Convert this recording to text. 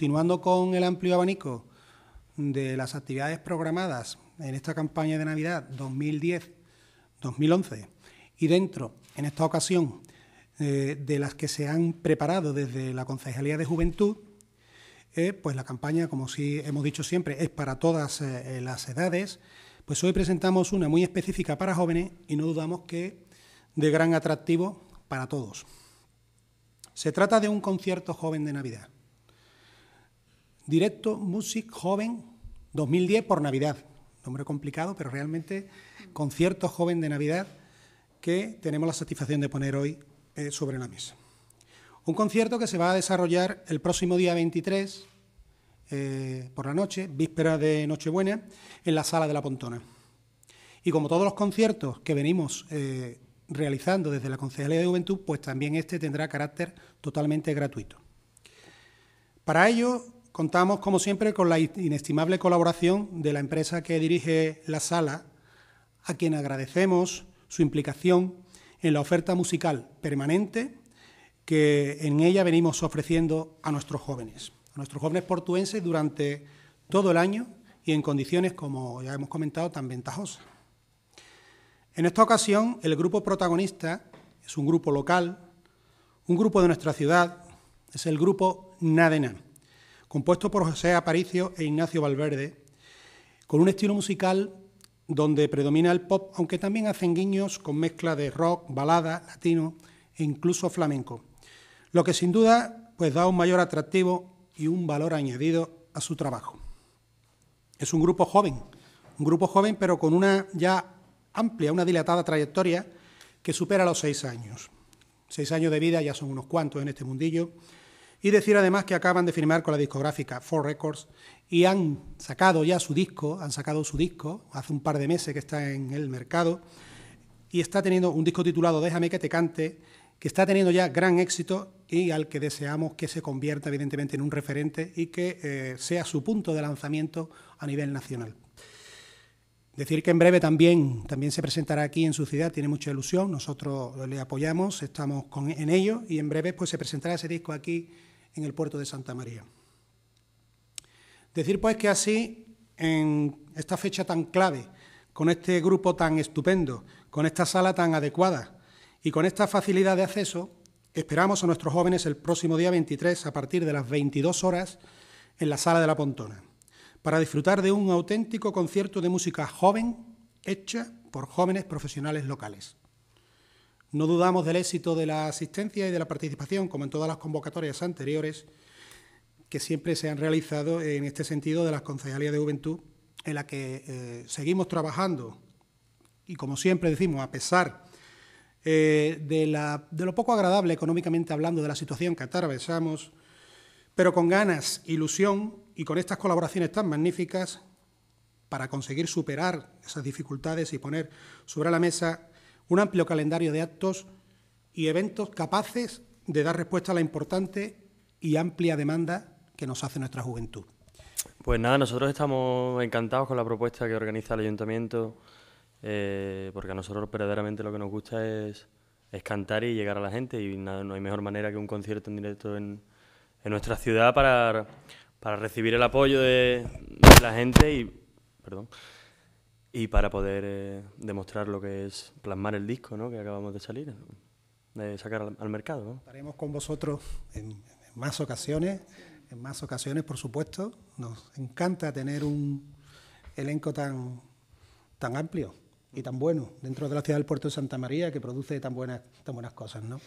Continuando con el amplio abanico de las actividades programadas en esta campaña de Navidad 2010-2011 y dentro, en esta ocasión, eh, de las que se han preparado desde la Concejalía de Juventud, eh, pues la campaña, como sí hemos dicho siempre, es para todas eh, las edades, pues hoy presentamos una muy específica para jóvenes y no dudamos que de gran atractivo para todos. Se trata de un concierto joven de Navidad Directo Music Joven 2010 por Navidad. Nombre complicado, pero realmente concierto joven de Navidad que tenemos la satisfacción de poner hoy eh, sobre la mesa. Un concierto que se va a desarrollar el próximo día 23 eh, por la noche, víspera de Nochebuena, en la sala de la Pontona. Y como todos los conciertos que venimos eh, realizando desde la Concejalía de Juventud, pues también este tendrá carácter totalmente gratuito. Para ello Contamos, como siempre, con la inestimable colaboración de la empresa que dirige la sala, a quien agradecemos su implicación en la oferta musical permanente que en ella venimos ofreciendo a nuestros jóvenes, a nuestros jóvenes portuenses durante todo el año y en condiciones, como ya hemos comentado, tan ventajosas. En esta ocasión, el grupo protagonista es un grupo local, un grupo de nuestra ciudad, es el grupo Nadenan compuesto por José Aparicio e Ignacio Valverde, con un estilo musical donde predomina el pop, aunque también hacen guiños con mezcla de rock, balada, latino e incluso flamenco, lo que sin duda pues da un mayor atractivo y un valor añadido a su trabajo. Es un grupo joven, un grupo joven pero con una ya amplia, una dilatada trayectoria que supera los seis años. Seis años de vida ya son unos cuantos en este mundillo y decir además que acaban de firmar con la discográfica Four Records y han sacado ya su disco, han sacado su disco, hace un par de meses que está en el mercado, y está teniendo un disco titulado Déjame que te cante, que está teniendo ya gran éxito y al que deseamos que se convierta evidentemente en un referente y que eh, sea su punto de lanzamiento a nivel nacional. Decir que en breve también, también se presentará aquí en su ciudad, tiene mucha ilusión, nosotros le apoyamos, estamos en ello y en breve pues, se presentará ese disco aquí en el puerto de Santa María. Decir pues que así, en esta fecha tan clave, con este grupo tan estupendo, con esta sala tan adecuada y con esta facilidad de acceso, esperamos a nuestros jóvenes el próximo día 23 a partir de las 22 horas en la sala de la Pontona, para disfrutar de un auténtico concierto de música joven hecha por jóvenes profesionales locales. No dudamos del éxito de la asistencia y de la participación, como en todas las convocatorias anteriores, que siempre se han realizado en este sentido de las concejalías de juventud, en la que eh, seguimos trabajando y, como siempre decimos, a pesar eh, de, la, de, lo poco agradable económicamente hablando de la situación que atravesamos, pero con ganas, ilusión y con estas colaboraciones tan magníficas para conseguir superar esas dificultades y poner sobre la mesa un amplio calendario de actos y eventos capaces de dar respuesta a la importante y amplia demanda que nos hace nuestra juventud. Pues nada, nosotros estamos encantados con la propuesta que organiza el ayuntamiento, eh, porque a nosotros verdaderamente lo que nos gusta es, cantar y llegar a la gente, y nada, no hay mejor manera que un concierto en directo en, nuestra ciudad para, para recibir el apoyo de, de la gente y, perdón, y para poder eh, demostrar lo que es plasmar el disco ¿no? que acabamos de salir, de sacar al, mercado. Estaremos con vosotros en, más ocasiones, en más ocasiones por supuesto. Nos encanta tener un elenco tan, tan amplio y tan bueno dentro de la ciudad del puerto de Santa María que produce tan buenas, tan buenas cosas. ¿no?